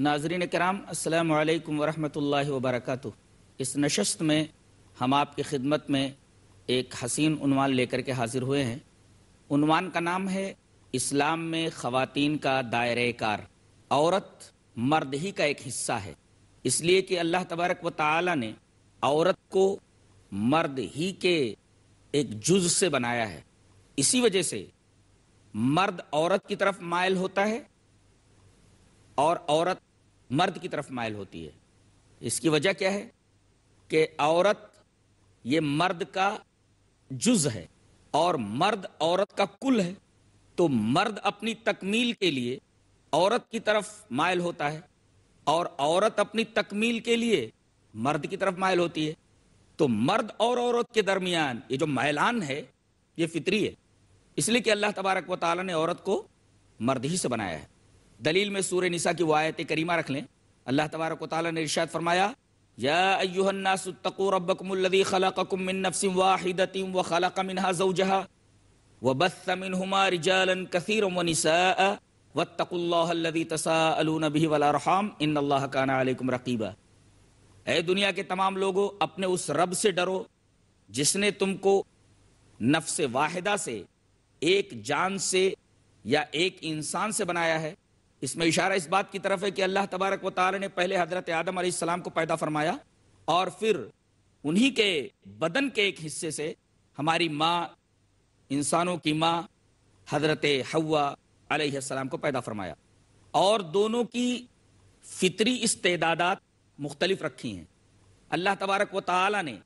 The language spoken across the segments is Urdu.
ناظرین کرام السلام علیکم ورحمۃ اللہ وبرکاتہ اس نشست میں ہم آپ کی خدمت میں ایک حسین عنوان لے کر کے حاضر ہوئے ہیں عنوان کا نام ہے اسلام میں خواتین کا دائرۂ کار عورت مرد ہی کا ایک حصہ ہے اس لیے کہ اللہ تبارک و تعالی نے عورت کو مرد ہی کے ایک جز سے بنایا ہے اسی وجہ سے مرد عورت کی طرف مائل ہوتا ہے اور عورت مرد کی طرف مائل ہوتی ہے اس کی وجہ کیا ہے کہ عورت یہ مرد کا جز ہے اور مرد عورت کا کل ہے تو مرد اپنی تکمیل کے لیے عورت کی طرف مائل ہوتا ہے اور عورت اپنی تکمیل کے لیے مرد کی طرف مائل ہوتی ہے تو مرد اور عورت کے درمیان یہ جو مائلان ہے یہ فطری ہے اس لیے کہ اللہ تبارک و تعالیٰ نے عورت کو مرد ہی سے بنایا ہے دلیل میں سورہ نساء کی وہ آیت کریمہ رکھ لیں اللہ تبارک و تعالی نے ارشاد فرمایا یا ایها الناس اتقوا ربکم الذی خلقکم من نفس واحده وخلق منها زوجها وبث منهما رجالا كثيرا ونساء واتقوا الله الذي تساءلون به والارحام ان الله كان عليكم رقيبا اے دنیا کے تمام لوگوں اپنے اس رب سے ڈرو جس نے تم کو نفس واحدہ سے ایک جان سے یا ایک انسان سے بنایا ہے اس میں اشارہ اس بات کی طرف ہے کہ اللہ تبارک و تعالی نے پہلے حضرت آدم علیہ السلام کو پیدا فرمایا اور پھر انہی کے بدن کے ایک حصے سے ہماری ماں انسانوں کی ماں حضرت ہوا علیہ السلام کو پیدا فرمایا اور دونوں کی فطری استعدادات مختلف رکھی ہیں اللہ تبارک و تعالی نے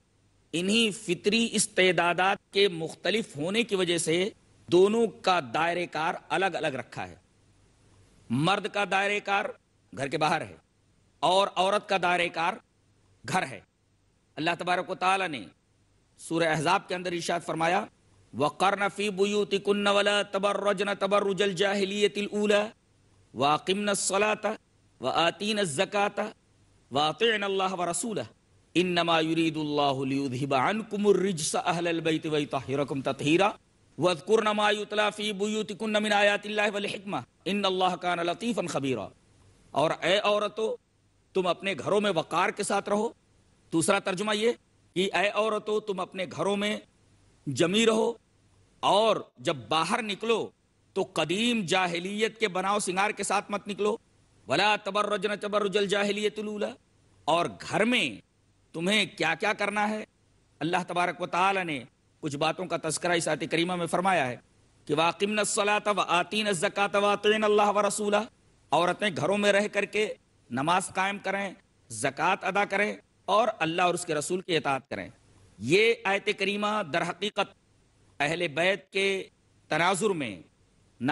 انہی فطری استعدادات کے مختلف ہونے کی وجہ سے دونوں کا دائرہ کار الگ الگ رکھا ہے مرد کا دائرہ کار گھر کے باہر ہے اور عورت کا دائرہ کار گھر ہے اللہ تبارک و تعالی نے سورہ احزاب کے اندر ارشاد فرمایا وقرن فی بیوتکن ولا تبرجن تبرج الجاہلیت الاولى واقمن الصلاة وآتین الزکاة واطعن اللہ ورسولہ انما يريد اللہ لیذهب عنکم الرجس اہل البیت ویطہرکم تطہیرہ وَذْكُرْنَ مَا يُطْلَى فِي بُيُوتِكُنَّ مِنْ آيَاتِ اللَّهِ وَالْحِكْمَةِ اِنَّ اللَّهَ كَانَ لَطِيفًا خَبِيرًا اور اے عورتو تم اپنے گھروں میں وقار کے ساتھ رہو دوسرا ترجمہ یہ کہ اے عورتو تم اپنے گھروں میں جمی رہو اور جب باہر نکلو تو قدیم جاہلیت کے بناو سنگار کے ساتھ مت نکلو وَلَا تَبَرَّجْنَ تَبَرُّجَ الْجَاهِلِيَةُ لُولَى اور گھر میں تمہیں کیا کیا کرنا ہے اللہ تبارک و تعالی نے کچھ باتوں کا تذکرہ اس آیت کریمہ میں فرمایا ہے کہ واقمن الصلاه واعطین الزکات واعطین اللہ ورسولہ عورتیں گھروں میں رہ کر کے نماز قائم کریں زکوۃ ادا کریں اور اللہ اور اس کے رسول کی اطاعت کریں یہ آیت کریمہ در حقیقت اہل بیت کے تناظر میں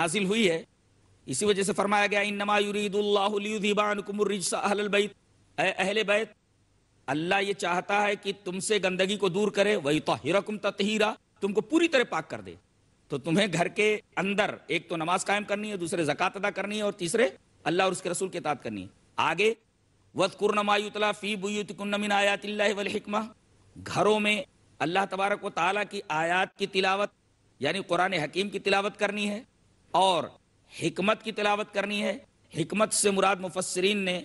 نازل ہوئی ہے اسی وجہ سے فرمایا گیا انما یرید اللہ لیذبانکم الرجس اهل البیت اے اہل بیت اللہ یہ چاہتا ہے کہ تم سے گندگی کو دور کرے وہی توحیر تہیرا تم کو پوری طرح پاک کر دے تو تمہیں گھر کے اندر ایک تو نماز قائم کرنی ہے دوسرے زکات ادا کرنی ہے اور تیسرے اللہ اور اس کے رسول کے تعداد کرنی ہے آگے وط والحکمہ گھروں میں اللہ تبارک و تعالیٰ کی آیات کی تلاوت یعنی قرآن حکیم کی تلاوت کرنی ہے اور حکمت کی تلاوت کرنی ہے حکمت سے مراد مفسرین نے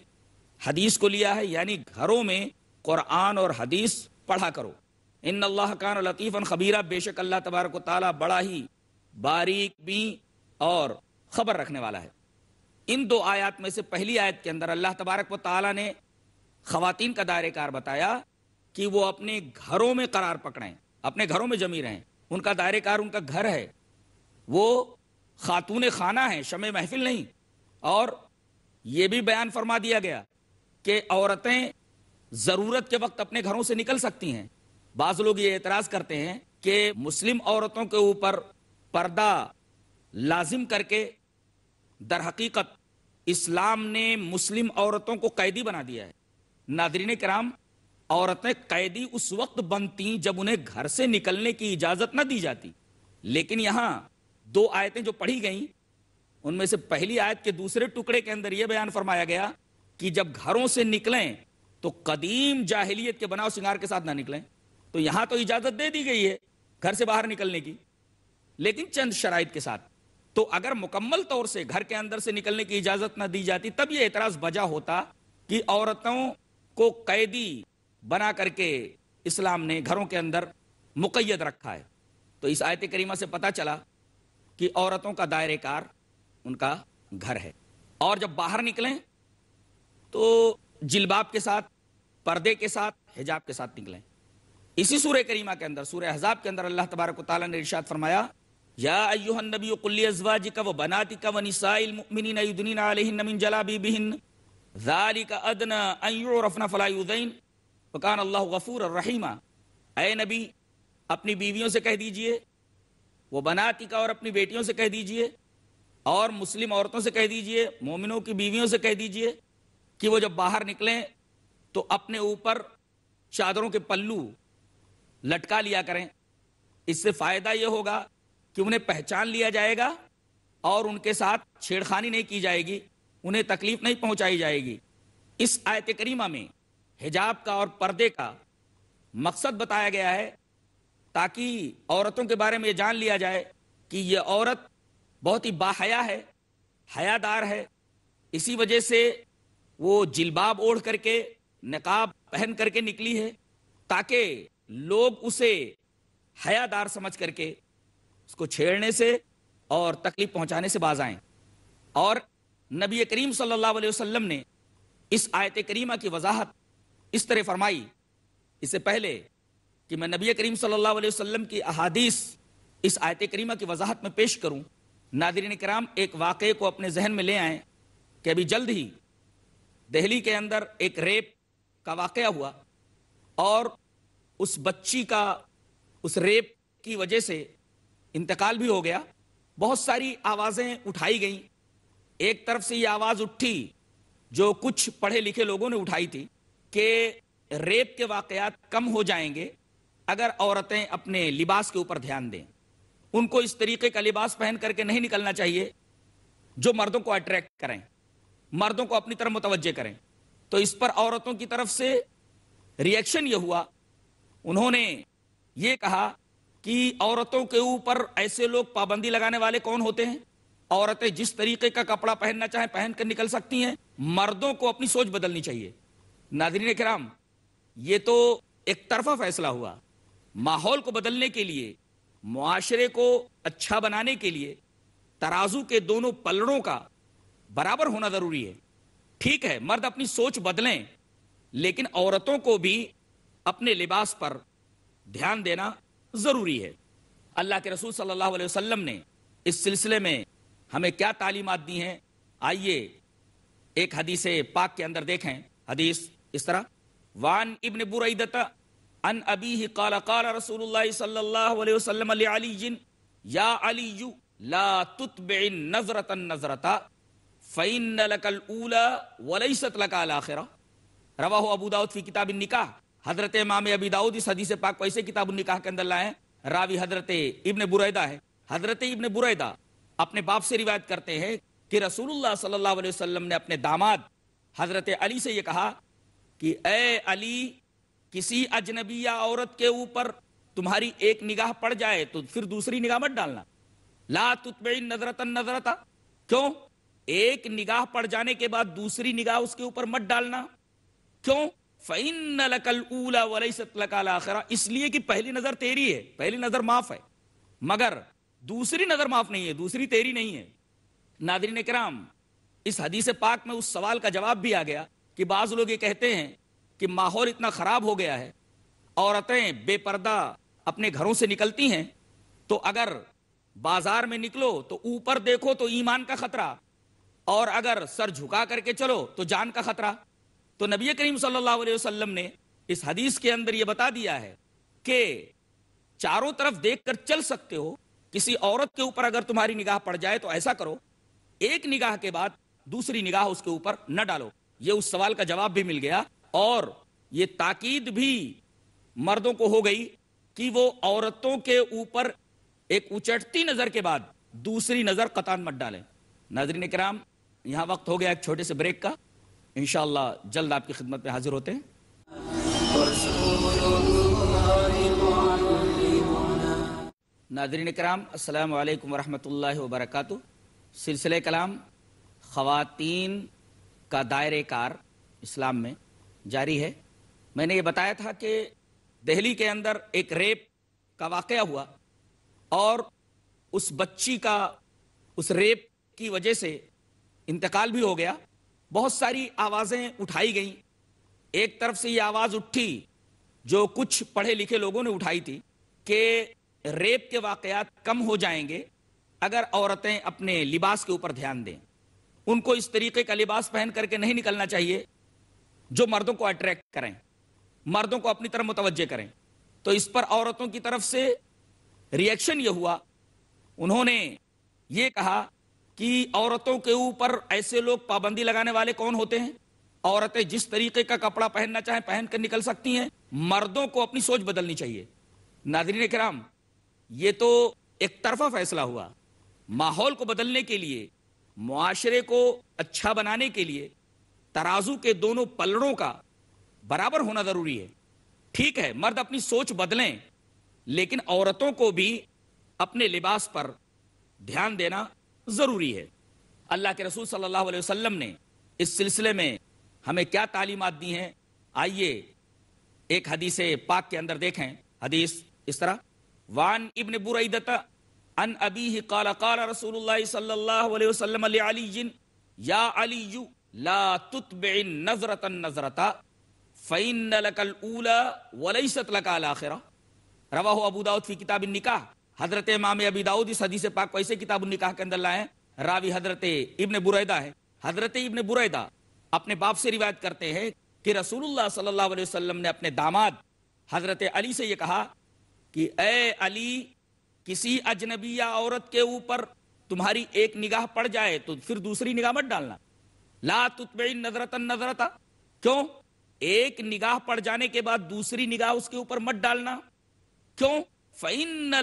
حدیث کو لیا ہے یعنی گھروں میں قرآن اور حدیث پڑھا کرو ان اللہ کان لطیف خبیرہ بے شک اللہ تبارک و تعالیٰ بڑا ہی باریک بھی اور خبر رکھنے والا ہے ان دو آیات میں سے پہلی آیت کے اندر اللہ تبارک و تعالیٰ نے خواتین کا دائرہ کار بتایا کہ وہ اپنے گھروں میں قرار پکڑیں اپنے گھروں میں جمی رہیں ان کا دائرہ کار ان کا گھر ہے وہ خاتون خانہ ہیں شمع محفل نہیں اور یہ بھی بیان فرما دیا گیا کہ عورتیں ضرورت کے وقت اپنے گھروں سے نکل سکتی ہیں بعض لوگ یہ اعتراض کرتے ہیں کہ مسلم عورتوں کے اوپر پردہ لازم کر کے در حقیقت اسلام نے مسلم عورتوں کو قیدی بنا دیا ہے ناظرین کرام عورتیں قیدی اس وقت بنتی جب انہیں گھر سے نکلنے کی اجازت نہ دی جاتی لیکن یہاں دو آیتیں جو پڑھی گئیں ان میں سے پہلی آیت کے دوسرے ٹکڑے کے اندر یہ بیان فرمایا گیا کہ جب گھروں سے نکلیں تو قدیم جاہلیت کے بناو سنگار کے ساتھ نہ نکلیں تو یہاں تو اجازت دے دی گئی ہے گھر سے باہر نکلنے کی لیکن چند شرائط کے ساتھ تو اگر مکمل طور سے گھر کے اندر سے نکلنے کی اجازت نہ دی جاتی تب یہ اعتراض بجا ہوتا کہ عورتوں کو قیدی بنا کر کے اسلام نے گھروں کے اندر مقید رکھا ہے تو اس آیت کریمہ سے پتا چلا کہ عورتوں کا دائرے کار ان کا گھر ہے اور جب باہر نکلیں تو جلباب کے ساتھ پردے کے ساتھ حجاب کے ساتھ نکلیں اسی سورہ کریمہ کے اندر سورہ حضاب کے اندر اللہ تبارک و تعالیٰ نے ارشاد فرمایا یا ایوہ النبی قلی و و المؤمنین ایوہن من جلابی بہن ذالک ادنا ان یعرفن فلا یذین فکان اللہ غفور الرحیمہ اے نبی اپنی بیویوں سے کہہ دیجئے وہ بناط کا اور اپنی بیٹیوں سے کہہ دیجئے اور مسلم عورتوں سے کہہ دیجئے مومنوں کی بیویوں سے کہہ دیجئے کہ وہ جب باہر نکلیں تو اپنے اوپر چادروں کے پلو لٹکا لیا کریں اس سے فائدہ یہ ہوگا کہ انہیں پہچان لیا جائے گا اور ان کے ساتھ چھیڑخانی نہیں کی جائے گی انہیں تکلیف نہیں پہنچائی جائے گی اس آیت کریمہ میں حجاب کا اور پردے کا مقصد بتایا گیا ہے تاکہ عورتوں کے بارے میں یہ جان لیا جائے کہ یہ عورت بہت ہی باحیا ہے حیا دار ہے اسی وجہ سے وہ جلباب اوڑھ کر کے نقاب پہن کر کے نکلی ہے تاکہ لوگ اسے حیا دار سمجھ کر کے اس کو چھیڑنے سے اور تکلیف پہنچانے سے باز آئیں اور نبی کریم صلی اللہ علیہ وسلم نے اس آیت کریمہ کی وضاحت اس طرح فرمائی اس سے پہلے کہ میں نبی کریم صلی اللہ علیہ وسلم کی احادیث اس آیت کریمہ کی وضاحت میں پیش کروں ناظرین کرام ایک واقعے کو اپنے ذہن میں لے آئیں کہ ابھی جلد ہی دہلی کے اندر ایک ریپ کا واقعہ ہوا اور اس بچی کا اس ریپ کی وجہ سے انتقال بھی ہو گیا بہت ساری آوازیں اٹھائی گئیں ایک طرف سے یہ آواز اٹھی جو کچھ پڑھے لکھے لوگوں نے اٹھائی تھی کہ ریپ کے واقعات کم ہو جائیں گے اگر عورتیں اپنے لباس کے اوپر دھیان دیں ان کو اس طریقے کا لباس پہن کر کے نہیں نکلنا چاہیے جو مردوں کو اٹریکٹ کریں مردوں کو اپنی طرف متوجہ کریں تو اس پر عورتوں کی طرف سے ریئیکشن یہ ہوا انہوں نے یہ کہا کہ عورتوں کے اوپر ایسے لوگ پابندی لگانے والے کون ہوتے ہیں عورتیں جس طریقے کا کپڑا پہننا چاہیں پہن کر نکل سکتی ہیں مردوں کو اپنی سوچ بدلنی چاہیے ناظرین کرام یہ تو ایک طرفہ فیصلہ ہوا ماحول کو بدلنے کے لیے معاشرے کو اچھا بنانے کے لیے ترازو کے دونوں پلڑوں کا برابر ہونا ضروری ہے ٹھیک ہے مرد اپنی سوچ بدلیں لیکن عورتوں کو بھی اپنے لباس پر دھیان دینا ضروری ہے اللہ کے رسول صلی اللہ علیہ وسلم نے اس سلسلے میں ہمیں کیا تعلیمات دی ہیں آئیے ایک حدیث پاک کے اندر دیکھیں حدیث اس طرح وان ابن ان قال قال رسول اللہ صلی اللہ علیہ وسلم علی یا لا تتبع فعین اولا ولیست لکا الخرہ روا ہو ابو داود فی کتاب النکاح حضرت امام ابی داود اس حدیث پاک کو ایسے کتاب النکاح کے اندر لائے راوی حضرت ابن بریدہ ہے حضرت ابن بریدہ اپنے باپ سے روایت کرتے ہیں کہ رسول اللہ صلی اللہ علیہ وسلم نے اپنے داماد حضرت علی سے یہ کہا کہ اے علی کسی اجنبی یا عورت کے اوپر تمہاری ایک نگاہ پڑ جائے تو پھر دوسری نگاہ مت ڈالنا لا تتبعی نظرتا نظرتا کیوں ایک نگاہ پڑ جانے کے بعد دوسری نگاہ اس کے اوپر مت ڈالنا کیوں لَكَ لَكَ الْأُولَى وَلَيْسَتْ اس لیے کہ پہلی نظر تیری ہے پہلی نظر معاف ہے مگر دوسری نظر معاف نہیں ہے دوسری تیری نہیں ہے ناظرین کرام اس حدیث پاک میں اس سوال کا جواب بھی آ گیا کہ بعض لوگ یہ کہتے ہیں کہ ماحول اتنا خراب ہو گیا ہے عورتیں بے پردہ اپنے گھروں سے نکلتی ہیں تو اگر بازار میں نکلو تو اوپر دیکھو تو ایمان کا خطرہ اور اگر سر جھکا کر کے چلو تو جان کا خطرہ تو نبی کریم صلی اللہ علیہ وسلم نے اس حدیث کے اندر یہ بتا دیا ہے کہ چاروں طرف دیکھ کر چل سکتے ہو کسی عورت کے اوپر اگر تمہاری نگاہ پڑ جائے تو ایسا کرو ایک نگاہ کے بعد دوسری نگاہ اس کے اوپر نہ ڈالو یہ اس سوال کا جواب بھی مل گیا اور یہ تاکید بھی مردوں کو ہو گئی کہ وہ عورتوں کے اوپر ایک اچٹتی نظر کے بعد دوسری نظر قطان مت ڈالیں ناظرین کرام یہاں وقت ہو گیا ایک چھوٹے سے بریک کا انشاءاللہ جلد آپ کی خدمت میں حاضر ہوتے ہیں ناظرین کرام السلام علیکم ورحمۃ اللہ وبرکاتہ سلسلہ کلام خواتین کا دائرہ کار اسلام میں جاری ہے میں نے یہ بتایا تھا کہ دہلی کے اندر ایک ریپ کا واقعہ ہوا اور اس بچی کا اس ریپ کی وجہ سے انتقال بھی ہو گیا بہت ساری آوازیں اٹھائی گئیں ایک طرف سے یہ آواز اٹھی جو کچھ پڑھے لکھے لوگوں نے اٹھائی تھی کہ ریپ کے واقعات کم ہو جائیں گے اگر عورتیں اپنے لباس کے اوپر دھیان دیں ان کو اس طریقے کا لباس پہن کر کے نہیں نکلنا چاہیے جو مردوں کو اٹریکٹ کریں مردوں کو اپنی طرف متوجہ کریں تو اس پر عورتوں کی طرف سے ریئیکشن یہ ہوا انہوں نے یہ کہا کہ عورتوں کے اوپر ایسے لوگ پابندی لگانے والے کون ہوتے ہیں عورتیں جس طریقے کا کپڑا پہننا چاہیں پہن کر نکل سکتی ہیں مردوں کو اپنی سوچ بدلنی چاہیے ناظرین کرام یہ تو ایک طرفہ فیصلہ ہوا ماحول کو بدلنے کے لیے معاشرے کو اچھا بنانے کے لیے ترازو کے دونوں پلڑوں کا برابر ہونا ضروری ہے ٹھیک ہے مرد اپنی سوچ بدلیں لیکن عورتوں کو بھی اپنے لباس پر دھیان دینا ضروری ہے اللہ کے رسول صلی اللہ علیہ وسلم نے اس سلسلے میں ہمیں کیا تعلیمات دی ہیں آئیے ایک حدیث پاک کے اندر دیکھیں حدیث اس طرح وان ابن برعیدتا ان ابیہ قال قال رسول اللہ صلی اللہ علیہ وسلم علی علی یا علی لا تتبع نظرتا نظرتا فَإِنَّ لَكَ الْأُولَى وَلَيْسَتْ لَكَ الْآخِرَةِ رواہ ابو داؤت فی کتاب النکاح حضرت امام ابی اس حدیث پاک کو ایسے کتاب کے اندر لائے راوی حضرت ابن ہے حضرت ابن بریدہ اپنے باپ سے روایت کرتے ہیں کہ رسول اللہ صلی اللہ علیہ وسلم نے اپنے داماد حضرت علی سے یہ کہا کہ اے علی کسی اجنبی یا عورت کے اوپر تمہاری ایک نگاہ پڑ جائے تو پھر دوسری نگاہ مت ڈالنا لا لاتب نظرتا نظرتا کیوں ایک نگاہ پڑ جانے کے بعد دوسری نگاہ اس کے اوپر مت ڈالنا کیوں فن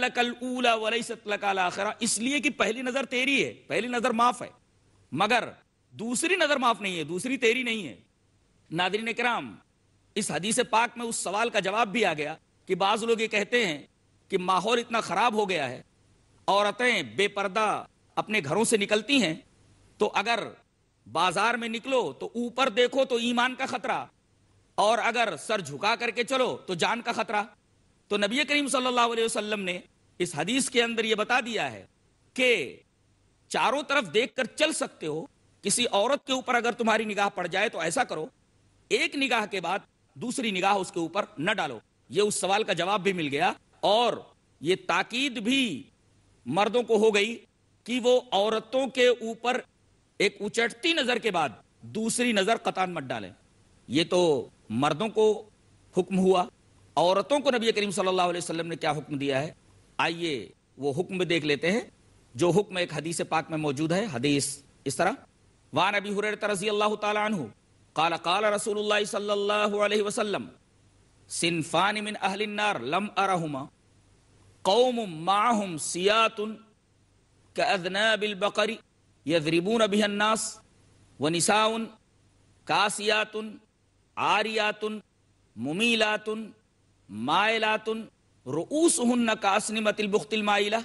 آخرا اس لیے کہ پہلی نظر تیری ہے پہلی نظر معاف ہے مگر دوسری نظر معاف نہیں ہے دوسری تیری نہیں ہے نادرین کرام اس حدیث پاک میں اس سوال کا جواب بھی آ گیا کہ بعض لوگ یہ کہتے ہیں کہ ماحول اتنا خراب ہو گیا ہے عورتیں بے پردہ اپنے گھروں سے نکلتی ہیں تو اگر بازار میں نکلو تو اوپر دیکھو تو ایمان کا خطرہ اور اگر سر جھکا کر کے چلو تو جان کا خطرہ تو نبی کریم صلی اللہ علیہ وسلم نے اس حدیث کے اندر یہ بتا دیا ہے کہ چاروں طرف دیکھ کر چل سکتے ہو کسی عورت کے اوپر اگر تمہاری نگاہ پڑ جائے تو ایسا کرو ایک نگاہ کے بعد دوسری نگاہ اس کے اوپر نہ ڈالو یہ اس سوال کا جواب بھی مل گیا اور یہ تاکید بھی مردوں کو ہو گئی کہ وہ عورتوں کے اوپر ایک اچٹتی نظر کے بعد دوسری نظر قطان مت ڈالیں یہ تو مردوں کو حکم ہوا عورتوں کو نبی کریم صلی اللہ علیہ وسلم نے کیا حکم دیا ہے آئیے وہ حکم دیکھ لیتے ہیں جو حکم ایک حدیث پاک میں موجود ہے حدیث اس طرح وان ابی حریرت رضی اللہ تعالی عنہ قال قال رسول اللہ صلی اللہ علیہ وسلم سنفان من اہل النار لم ارہما قوم معہم سیات کاذناب البقر یذربون بها الناس ونساء کاسیات عاریات ممیلات مائلات رؤوسهن كاسنمة البخت المائلة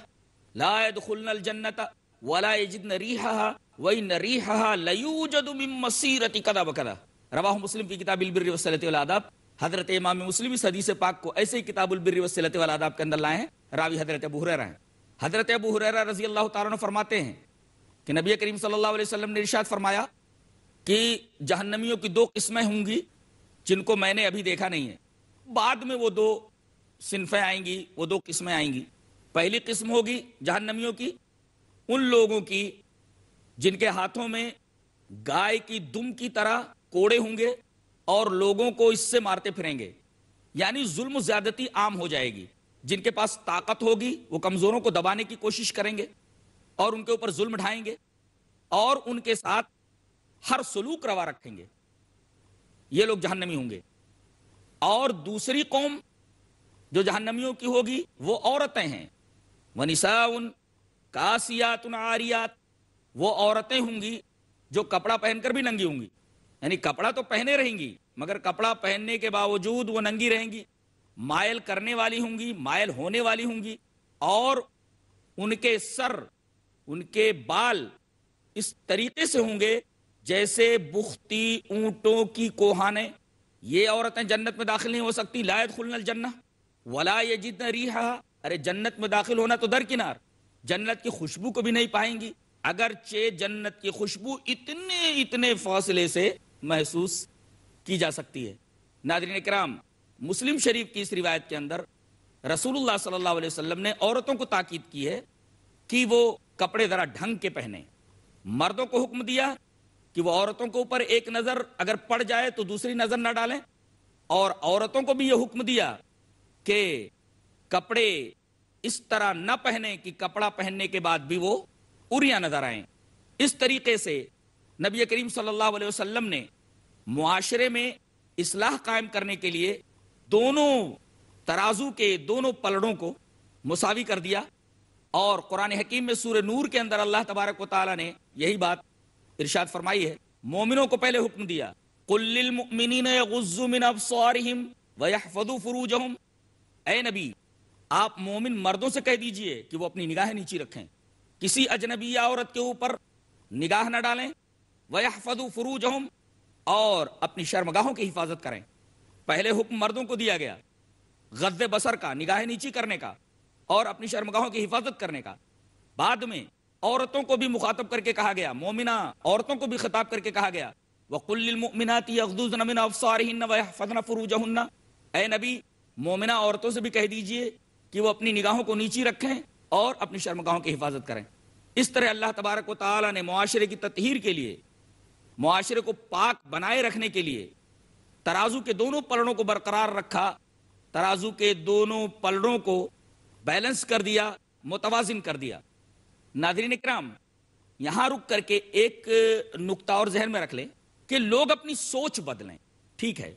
لا يدخلن الجنة ولا يجدن ريحها وإن ريحها لا يوجد من مصيرة كذا وكذا رواه مسلم في كتاب البر والصلاة والآداب حضرت امام مسلم اس حدیث پاک کو ایسے ہی کتاب البر والصلاة والآداب کے اندر لائے ہیں راوی حضرت ابو ہریرہ ہیں حضرت ابو ہریرہ رضی اللہ تعالی عنہ فرماتے ہیں کہ نبی کریم صلی اللہ علیہ وسلم نے ارشاد فرمایا کہ جہنمیوں کی دو قسمیں ہوں گی جن کو میں نے ابھی دیکھا نہیں ہے بعد میں وہ دو سنفیں آئیں گی وہ دو قسمیں آئیں گی پہلی قسم ہوگی جہنمیوں کی ان لوگوں کی جن کے ہاتھوں میں گائے کی دم کی طرح کوڑے ہوں گے اور لوگوں کو اس سے مارتے پھریں گے یعنی ظلم زیادتی عام ہو جائے گی جن کے پاس طاقت ہوگی وہ کمزوروں کو دبانے کی کوشش کریں گے اور ان کے اوپر ظلم ڈھائیں گے اور ان کے ساتھ ہر سلوک روا رکھیں گے یہ لوگ جہنمی ہوں گے اور دوسری قوم جو جہنمیوں کی ہوگی وہ عورتیں ہیں منیشا ان کاسیات ان آریات وہ عورتیں ہوں گی جو کپڑا پہن کر بھی ننگی ہوں گی یعنی کپڑا تو پہنے رہیں گی مگر کپڑا پہننے کے باوجود وہ ننگی رہیں گی مائل کرنے والی ہوں گی مائل ہونے والی ہوں گی اور ان کے سر ان کے بال اس طریقے سے ہوں گے جیسے بختی اونٹوں کی کوہانیں یہ عورتیں جنت میں داخل نہیں ہو سکتی لائد خلن الجنہ ولا ریحا ارے جنت میں داخل ہونا تو جنت کی خوشبو کو بھی نہیں پائیں گی اگرچہ جنت کی خوشبو اتنے اتنے فاصلے سے محسوس کی جا سکتی ہے ناظرین کرام مسلم شریف کی اس روایت کے اندر رسول اللہ صلی اللہ علیہ وسلم نے عورتوں کو تاکید کی ہے کہ وہ کپڑے ذرا ڈھنگ کے پہنے مردوں کو حکم دیا کہ وہ عورتوں کے اوپر ایک نظر اگر پڑ جائے تو دوسری نظر نہ ڈالیں اور عورتوں کو بھی یہ حکم دیا کہ کپڑے اس طرح نہ پہنے کہ کپڑا پہننے کے بعد بھی وہ اریا نظر آئیں اس طریقے سے نبی کریم صلی اللہ علیہ وسلم نے معاشرے میں اصلاح قائم کرنے کے لیے دونوں ترازو کے دونوں پلڑوں کو مساوی کر دیا اور قرآن حکیم میں سورہ نور کے اندر اللہ تبارک و تعالیٰ نے یہی بات ارشاد فرمائی ہے مومنوں کو پہلے حکم دیا من فروجہم اے نبی آپ مومن مردوں سے کہہ دیجئے کہ وہ اپنی نگاہیں نیچی رکھیں کسی اجنبی یا عورت کے اوپر نگاہ نہ ڈالیں ویحفظو فروجہم اور اپنی شرمگاہوں کی حفاظت کریں پہلے حکم مردوں کو دیا گیا غض بسر کا نگاہیں نیچی کرنے کا اور اپنی شرمگاہوں کی حفاظت کرنے کا بعد میں عورتوں کو بھی مخاطب کر کے کہا گیا مومنہ عورتوں کو بھی خطاب کر کے کہا گیا وہ کل مومناتی فُرُوجَهُنَّ اے نبی مومنہ عورتوں سے بھی کہہ دیجئے کہ وہ اپنی نگاہوں کو نیچی رکھیں اور اپنی شرمگاہوں کی حفاظت کریں اس طرح اللہ تبارک و تعالیٰ نے معاشرے کی تطہیر کے لیے معاشرے کو پاک بنائے رکھنے کے لیے ترازو کے دونوں پلڑوں کو برقرار رکھا ترازو کے دونوں پلڑوں کو بیلنس کر دیا متوازن کر دیا ناظرین اکرام یہاں رک کر کے ایک نقطہ اور ذہن میں رکھ لیں کہ لوگ اپنی سوچ بدلیں ٹھیک ہے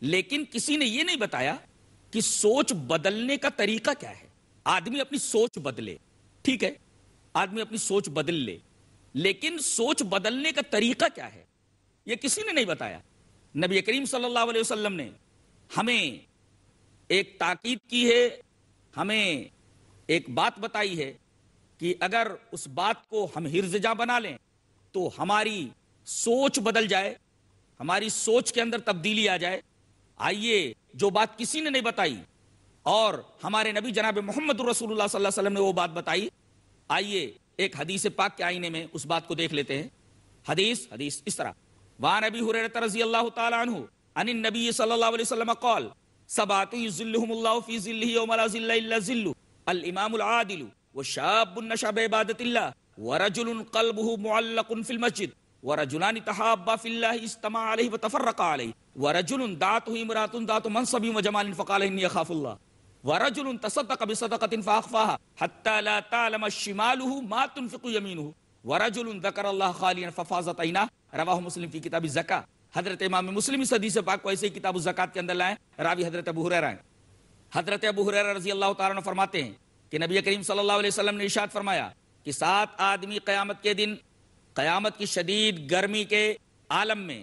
لیکن کسی نے یہ نہیں بتایا کہ سوچ بدلنے کا طریقہ کیا ہے آدمی اپنی سوچ بدلے ٹھیک ہے آدمی اپنی سوچ بدل لے لیکن سوچ بدلنے کا طریقہ کیا ہے یہ کسی نے نہیں بتایا نبی کریم صلی اللہ علیہ وسلم نے ہمیں ایک تاکید کی ہے ہمیں ایک بات بتائی ہے کہ اگر اس بات کو ہم ہرزجا بنا لیں تو ہماری سوچ بدل جائے ہماری سوچ کے اندر تبدیلی آ جائے آئیے جو بات کسی نے نہیں بتائی اور ہمارے نبی جناب محمد رسول اللہ صلی اللہ علیہ وسلم نے وہ بات بتائی آئیے ایک حدیث پاک کے آئینے میں اس بات کو دیکھ لیتے ہیں حدیث حدیث اس طرح ابی نبی رضی اللہ تعالیٰ صلی اللہ علیہ وسلم قال فی الامام العادل وشاب نشا بعبادت اللہ ورجل قلبه معلق في المسجد ورجلان تحابا في الله استمع عليه وتفرق عليه ورجل دعته امرات ذات منصب وجمال فقال اني اخاف الله ورجل تصدق بصدقة فأخفاها حتى لا تعلم شماله ما تنفق يمينه ورجل ذكر الله خاليا ففازت عيناه رواه مسلم في كتاب الزكاة حضرت امام مسلم اس حدیث پاک کو ایسے ہی کتاب الزکات کے اندر لائیں راوی حضرت ابو حریرہ ہیں حضرت ابو حریرہ رضی اللہ تعالیٰ نے فرماتے ہیں کہ نبی کریم صلی اللہ علیہ وسلم نے ارشاد فرمایا کہ سات آدمی قیامت کے دن قیامت کی شدید گرمی کے عالم میں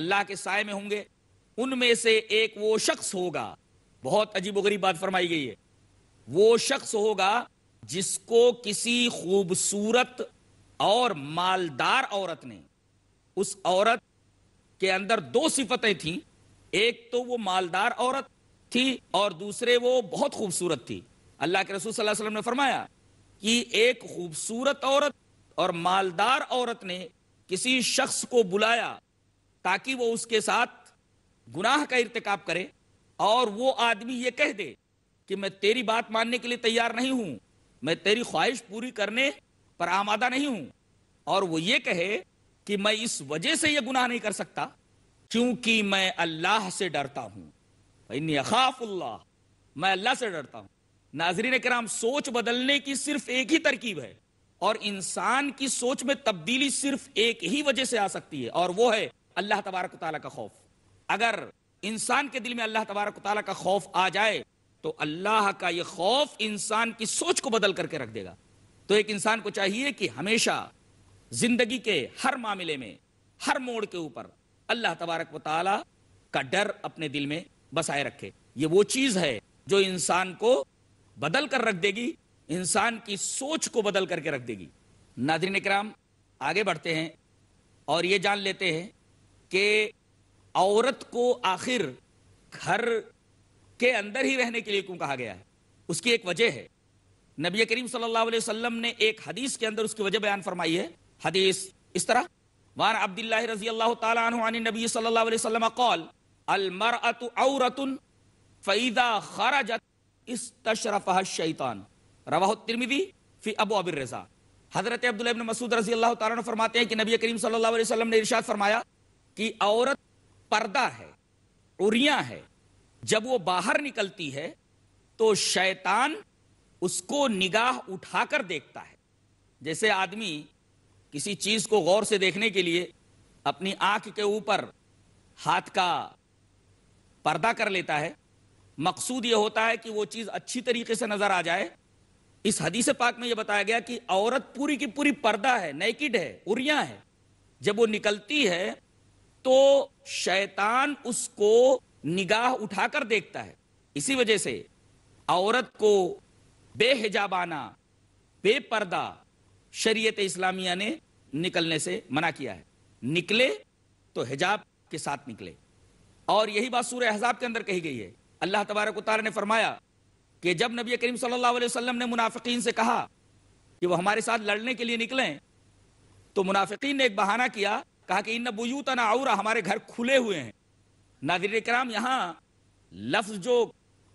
اللہ کے سائے میں ہوں گے ان میں سے ایک وہ شخص ہوگا بہت عجیب و غریب بات فرمائی گئی ہے وہ شخص ہوگا جس کو کسی خوبصورت اور مالدار عورت نے اس عورت کے اندر دو صفتیں تھیں ایک تو وہ مالدار عورت تھی اور دوسرے وہ بہت خوبصورت تھی اللہ کے رسول صلی اللہ علیہ وسلم نے فرمایا کہ ایک خوبصورت عورت اور مالدار عورت نے کسی شخص کو بلایا تاکہ وہ اس کے ساتھ گناہ کا ارتکاب کرے اور وہ آدمی یہ کہہ دے کہ میں تیری بات ماننے کے لیے تیار نہیں ہوں میں تیری خواہش پوری کرنے پر آمادہ نہیں ہوں اور وہ یہ کہے کہ میں اس وجہ سے یہ گناہ نہیں کر سکتا کیونکہ میں اللہ سے ڈرتا ہوں خاف اللہ میں اللہ سے ڈرتا ہوں ناظرین کرام سوچ بدلنے کی صرف ایک ہی ترکیب ہے اور انسان کی سوچ میں تبدیلی صرف ایک ہی وجہ سے آ سکتی ہے اور وہ ہے اللہ تبارک و تعالیٰ کا خوف اگر انسان کے دل میں اللہ تبارک و تعالیٰ کا خوف آ جائے تو اللہ کا یہ خوف انسان کی سوچ کو بدل کر کے رکھ دے گا تو ایک انسان کو چاہیے کہ ہمیشہ زندگی کے ہر معاملے میں ہر موڑ کے اوپر اللہ تبارک و تعالیٰ کا ڈر اپنے دل میں بسائے رکھے یہ وہ چیز ہے جو انسان کو بدل کر رکھ دے گی انسان کی سوچ کو بدل کر کے رکھ دے گی ناظرین اکرام آگے بڑھتے ہیں اور یہ جان لیتے ہیں کہ عورت کو آخر گھر کے اندر ہی رہنے کے لیے کیوں کہا گیا ہے اس کی ایک وجہ ہے نبی کریم صلی اللہ علیہ وسلم نے ایک حدیث کے اندر اس کی وجہ بیان فرمائی ہے حدیث اس طرح وان رضی اللہ رضی اللہ تعالیٰ صلی اللہ علیہ وسلم المرأة عورت فإذا خرجت استشرفہ الشیطان رواہ الترمذی فی ابو ابر رضا حضرت عبداللہ ابن مسعود رضی اللہ تعالیٰ عنہ فرماتے ہیں کہ نبی کریم صلی اللہ علیہ وسلم نے ارشاد فرمایا کہ عورت پردہ ہے اوریاں ہے جب وہ باہر نکلتی ہے تو شیطان اس کو نگاہ اٹھا کر دیکھتا ہے جیسے آدمی کسی چیز کو غور سے دیکھنے کے لیے اپنی آنکھ کے اوپر ہاتھ کا پردہ کر لیتا ہے مقصود یہ ہوتا ہے کہ وہ چیز اچھی طریقے سے نظر آ جائے اس حدیث پاک میں یہ بتایا گیا کہ عورت پوری کی پوری پردہ ہے نیکڈ ہے اریا ہے جب وہ نکلتی ہے تو شیطان اس کو نگاہ اٹھا کر دیکھتا ہے اسی وجہ سے عورت کو بے حجابانہ بے پردہ شریعت اسلامیہ نے نکلنے سے منع کیا ہے نکلے تو حجاب کے ساتھ نکلے اور یہی بات سورہ حزاب کے اندر کہی گئی ہے اللہ تبارک تار نے فرمایا کہ جب نبی کریم صلی اللہ علیہ وسلم نے منافقین سے کہا کہ وہ ہمارے ساتھ لڑنے کے لیے نکلیں تو منافقین نے ایک بہانہ کیا کہا کہ ان نبوی نہ ہمارے گھر کھلے ہوئے ہیں ناظرین کرام یہاں لفظ جو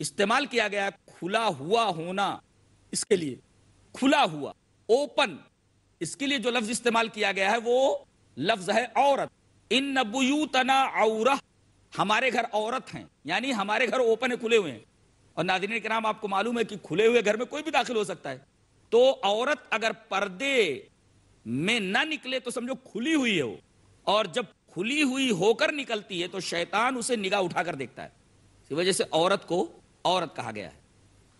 استعمال کیا گیا کھلا ہوا ہونا اس کے لیے کھلا ہوا اوپن اس کے لیے جو لفظ استعمال کیا گیا ہے وہ لفظ ہے عورت ان نبو عورہ ہمارے گھر عورت ہیں یعنی ہمارے گھر اوپن کھلے ہوئے ہیں اور ناظرین کرام آپ کو معلوم ہے کہ کھلے ہوئے گھر میں کوئی بھی داخل ہو سکتا ہے تو عورت اگر پردے میں نہ نکلے تو سمجھو کھلی ہوئی ہے وہ اور جب کھلی ہوئی ہو کر نکلتی ہے تو شیطان اسے نگاہ اٹھا کر دیکھتا ہے اس وجہ سے عورت کو عورت کہا گیا ہے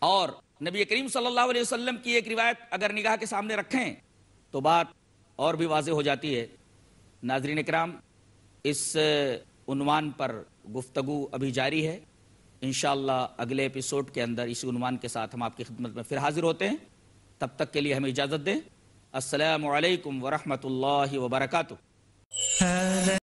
اور نبی کریم صلی اللہ علیہ وسلم کی ایک روایت اگر نگاہ کے سامنے رکھیں تو بات اور بھی واضح ہو جاتی ہے ناظرین کرام اس عنوان پر گفتگو ابھی جاری ہے انشاءاللہ اگلے اپیسوڈ کے اندر اسی عنوان کے ساتھ ہم آپ کی خدمت میں پھر حاضر ہوتے ہیں تب تک کے لیے ہمیں اجازت دیں السلام علیکم ورحمۃ اللہ وبرکاتہ